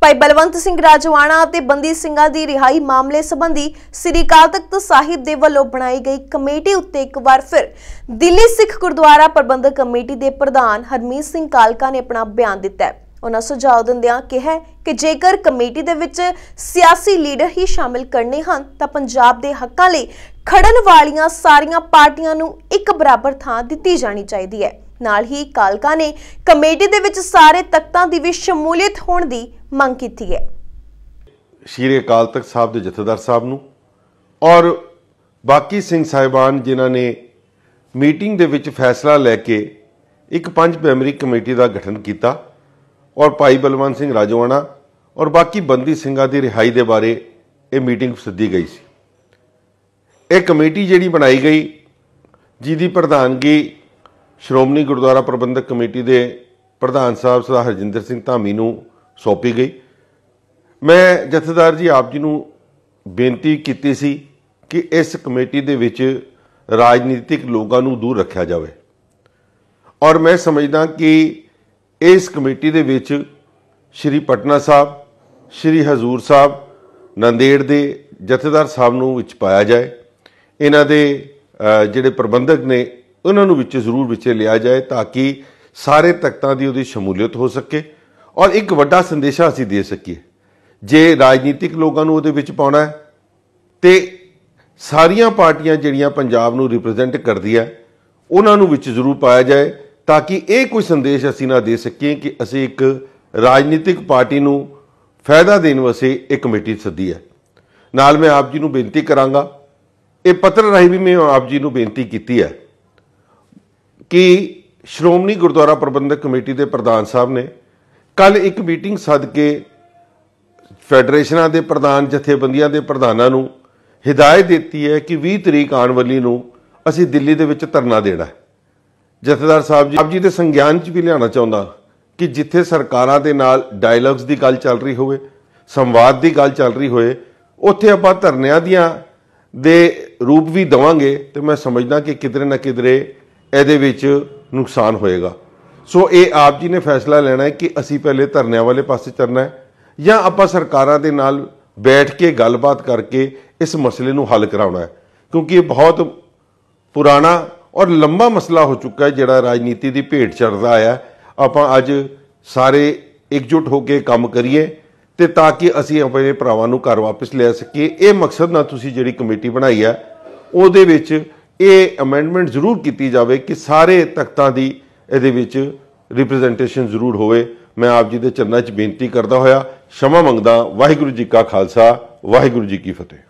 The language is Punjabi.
ਭਾਈ ਬਲਵੰਤ ਸਿੰਘ ਰਾਜਵਾਨਾ ਅਤੇ ਬੰਦੀ ਸਿੰਘਾਂ ਦੀ ਰਿਹਾਈ ਮਾਮਲੇ ਸੰਬੰਧੀ ਸ੍ਰੀ ਅਕਾਲ ਤਖਤ ਸਾਹਿਬ ਦੇ ਵੱਲੋਂ ਬਣਾਈ ਗਈ ਕਮੇਟੀ ਉੱਤੇ ਇੱਕ ਵਾਰ ਫਿਰ ਦਿੱਲੀ ਸਿੱਖ ਗੁਰਦੁਆਰਾ ਪ੍ਰਬੰਧਕ ਕਮੇਟੀ ਦੇ ਪ੍ਰਧਾਨ ਹਰਮੀਤ ਸਿੰਘ ਕਾਲਕਾ ਨੇ ਆਪਣਾ ਬਿਆਨ ਦਿੱਤਾ ਹੈ ਉਹਨਾਂ ਸੁਝਾਅ ਦਿੰਦਿਆਂ ਕਿਹਾ ਕਿ ਜੇਕਰ ਕਮੇਟੀ ਦੇ ਵਿੱਚ ਸਿਆਸੀ ਲੀਡਰ ਹੀ ਸ਼ਾਮਿਲ ਕਰਨੇ ਹਨ ਤਾਂ ਪੰਜਾਬ ਦੇ ਹੱਕਾਂ ਲਈ ਖੜਨ ਵਾਲੀਆਂ ਸਾਰੀਆਂ ਪਾਰਟੀਆਂ ਨੂੰ ਇੱਕ ਬਰਾਬਰ ਥਾਂ ਦਿੱਤੀ ਜਾਣੀ ਚਾਹੀਦੀ ਹੈ ਨਾਲ ਹੀ ਕਾਲਕਾ ਨੇ ਕਮੇਟੀ ਦੇ ਵਿੱਚ ਸਾਰੇ ਤਖਤਾਂ ਦੀ ਵੀ ਸ਼ਮੂਲੀਅਤ ਹੋਣ ਦੀ ਮੰਗ ਕੀਤੀ ਹੈ ਸ਼੍ਰੀ ਅਕਾਲ ਤਖਤ ਸਾਹਿਬ ਦੇ ਜਥੇਦਾਰ ਸਾਹਿਬ ਨੂੰ ਔਰ ਬਾਕੀ ਸਿੰਘ ਸਾਹਿਬਾਨ ਜਿਨ੍ਹਾਂ ਨੇ ਮੀਟਿੰਗ ਦੇ ਵਿੱਚ ਫੈਸਲਾ ਲੈ ਕੇ ਇੱਕ ਪੰਜ ਮੈਂਬਰੀ ਕਮੇਟੀ ਦਾ ਗਠਨ ਕੀਤਾ ਔਰ ਭਾਈ ਬਲਵੰਤ ਸਿੰਘ ਰਾਜਵਾਨਾ ਔਰ ਬਾਕੀ ਬੰਦੀ ਸਿੰਘਾਂ ਦੀ ਰਿਹਾਈ ਦੇ ਬਾਰੇ ਇਹ ਮੀਟਿੰਗ ਸੱਦੀ ਗਈ ਸੀ ਇਹ ਕਮੇਟੀ ਜਿਹੜੀ ਬਣਾਈ ਗਈ ਜਿਹਦੀ ਪ੍ਰਧਾਨਗੀ ਸ਼੍ਰੋਮਣੀ ਗੁਰਦੁਆਰਾ ਪ੍ਰਬੰਧਕ ਕਮੇਟੀ ਦੇ ਪ੍ਰਧਾਨ ਸਾਹਿਬ ਸਦਾ ਹਰਜਿੰਦਰ ਸਿੰਘ ਧਾਮੀ ਨੂੰ ਸੌਪੀ ਗਈ ਮੈਂ ਜਥੇਦਾਰ ਜੀ ਆਪ ਜੀ ਨੂੰ ਬੇਨਤੀ ਕੀਤੀ ਸੀ ਕਿ ਇਸ ਕਮੇਟੀ ਦੇ ਵਿੱਚ ਰਾਜਨੀਤਿਕ ਲੋਕਾਂ ਨੂੰ ਦੂਰ ਰੱਖਿਆ ਜਾਵੇ ਔਰ ਮੈਂ ਸਮਝਦਾ ਕਿ ਇਸ ਕਮੇਟੀ ਦੇ ਵਿੱਚ ਸ਼੍ਰੀ ਪਟਨਾ ਸਾਹਿਬ ਸ਼੍ਰੀ ਹਜ਼ੂਰ ਸਾਹਿਬ ਨੰਦੇੜ ਦੇ ਜਥੇਦਾਰ ਸਾਹਿਬ ਨੂੰ ਵਿੱਚ ਪਾਇਆ ਜਾਏ ਇਹਨਾਂ ਦੇ ਜਿਹੜੇ ਪ੍ਰਬੰਧਕ ਨੇ ਉਹਨਾਂ ਨੂੰ ਵਿੱਚ ਜ਼ਰੂਰ ਵਿੱਚ ਲਿਆ ਜਾਏ ਤਾਂ ਕਿ ਸਾਰੇ ਤਖਤਾਂ ਦੀ ਉਹਦੀ ਸ਼ਮੂਲੀਅਤ ਹੋ ਸਕੇ ਔਰ ਇੱਕ ਵੱਡਾ ਸੰਦੇਸ਼ਾ ਅਸੀਂ ਦੇ ਸਕੀਏ ਜੇ ਰਾਜਨੀਤਿਕ ਲੋਕਾਂ ਨੂੰ ਉਹਦੇ ਵਿੱਚ ਪਾਉਣਾ ਹੈ ਤੇ ਸਾਰੀਆਂ ਪਾਰਟੀਆਂ ਜਿਹੜੀਆਂ ਪੰਜਾਬ ਨੂੰ ਰਿਪਰੈਜ਼ੈਂਟ ਕਰਦੀਆਂ ਉਹਨਾਂ ਨੂੰ ਵਿੱਚ ਜ਼ਰੂਰ ਪਾਇਆ ਜਾਏ ਤਾਂ ਕਿ ਇਹ ਕੋਈ ਸੰਦੇਸ਼ ਅਸੀਂ ਨਾ ਦੇ ਸਕੀਏ ਕਿ ਅਸੀਂ ਇੱਕ ਰਾਜਨੀਤਿਕ ਪਾਰਟੀ ਨੂੰ ਫਾਇਦਾ ਦੇਣ ਵਾਸਤੇ ਇੱਕ ਕਮੇਟੀ ਸੱਦੀ ਹੈ ਨਾਲ ਮੈਂ ਆਪ ਜੀ ਨੂੰ ਬੇਨਤੀ ਕਰਾਂਗਾ ਇਹ ਪੱਤਰ ਰਾਹੀਂ ਵੀ ਮੈਂ ਆਪ ਜੀ ਨੂੰ ਬੇਨਤੀ ਕੀਤੀ ਹੈ ਕਿ ਸ਼੍ਰੋਮਣੀ ਗੁਰਦੁਆਰਾ ਪ੍ਰਬੰਧਕ ਕਮੇਟੀ ਦੇ ਪ੍ਰਧਾਨ ਸਾਹਿਬ ਨੇ ਕੱਲ ਇੱਕ ਮੀਟਿੰਗ ਸੱਦ ਕੇ ਫੈਡਰੇਸ਼ਨਾਂ ਦੇ ਪ੍ਰਧਾਨ ਜਥੇਬੰਦੀਆਂ ਦੇ ਪ੍ਰਧਾਨਾਂ ਨੂੰ ਹਦਾਇਤ ਦਿੱਤੀ ਹੈ ਕਿ 20 ਤਰੀਕ ਆਉਣ ਵਾਲੀ ਨੂੰ ਅਸੀਂ ਦਿੱਲੀ ਦੇ ਵਿੱਚ ਧਰਨਾ ਦੇਣਾ ਹੈ ਜਥੇਦਾਰ ਸਾਹਿਬ ਜੀ ਆਪ ਜੀ ਦੇ ਸੰਗਿਆਨ 'ਚ ਵੀ ਲਿਆਉਣਾ ਚਾਹੁੰਦਾ ਕਿ ਜਿੱਥੇ ਸਰਕਾਰਾਂ ਦੇ ਨਾਲ ਡਾਇਲੌਗਸ ਦੀ ਗੱਲ ਚੱਲ ਰਹੀ ਹੋਵੇ ਸੰਵਾਦ ਦੀ ਗੱਲ ਚੱਲ ਰਹੀ ਹੋਵੇ ਉੱਥੇ ਆਪਾਂ ਧਰਨਿਆਂ ਦੀਆਂ ਦੇ ਰੂਪ ਵੀ ਦਵਾਂਗੇ ਤੇ ਮੈਂ ਸਮਝਦਾ ਕਿ ਕਿਧਰੇ ਨਾ ਕਿਧਰੇ ਇਹਦੇ ਵਿੱਚ ਨੁਕਸਾਨ ਹੋਏਗਾ ਸੋ ਇਹ ਆਪ ਜੀ ਨੇ ਫੈਸਲਾ ਲੈਣਾ ਹੈ ਕਿ ਅਸੀਂ ਪਹਿਲੇ ਧਰਨਿਆਂ ਵਾਲੇ ਪਾਸੇ ਚੱਲਣਾ ਹੈ ਜਾਂ ਆਪਾਂ ਸਰਕਾਰਾਂ ਦੇ ਨਾਲ ਬੈਠ ਕੇ ਗੱਲਬਾਤ ਕਰਕੇ ਇਸ ਮਸਲੇ ਨੂੰ ਹੱਲ ਕਰਾਉਣਾ ਹੈ ਕਿਉਂਕਿ ਇਹ ਬਹੁਤ ਪੁਰਾਣਾ ਔਰ ਲੰਮਾ ਮਸਲਾ ਹੋ ਚੁੱਕਾ ਹੈ ਜਿਹੜਾ ਰਾਜਨੀਤੀ ਦੀ ਭੇਟ ਚੜਦਾ ਆਇਆ ਆਪਾਂ ਅੱਜ ਸਾਰੇ ਇਕਜੁੱਟ ਹੋ ਕੇ ਕੰਮ ਕਰੀਏ ਤੇ ਤਾਂ ਕਿ ਅਸੀਂ ਆਪਣੇ ਭਰਾਵਾਂ ਨੂੰ ਘਰ ਵਾਪਸ ਲੈ ਸਕੀਏ ਇਹ ਮਕਸਦ ਨਾਲ ਤੁਸੀਂ ਜਿਹੜੀ ਕਮੇਟੀ ਬਣਾਈ ਹੈ ਉਹਦੇ ਵਿੱਚ ਇਹ ਅਮੈਂਡਮੈਂਟ ਜ਼ਰੂਰ ਕੀਤੀ ਜਾਵੇ ਕਿ ਸਾਰੇ ਤਖਤਾਂ ਦੀ ਇਹਦੇ ਵਿੱਚ ਰਿਪਰੈਜ਼ੈਂਟੇਸ਼ਨ ਜ਼ਰੂਰ ਹੋਵੇ ਮੈਂ ਆਪ ਜੀ ਦੇ ਚਰਨਾਂ 'ਚ ਬੇਨਤੀ ਕਰਦਾ ਹੋਇਆ ਸ਼ਮਾ ਮੰਗਦਾ ਵਾਹਿਗੁਰੂ ਜੀ ਕਾ ਖਾਲਸਾ ਵਾਹਿਗੁਰੂ ਜੀ ਕੀ ਫਤਿਹ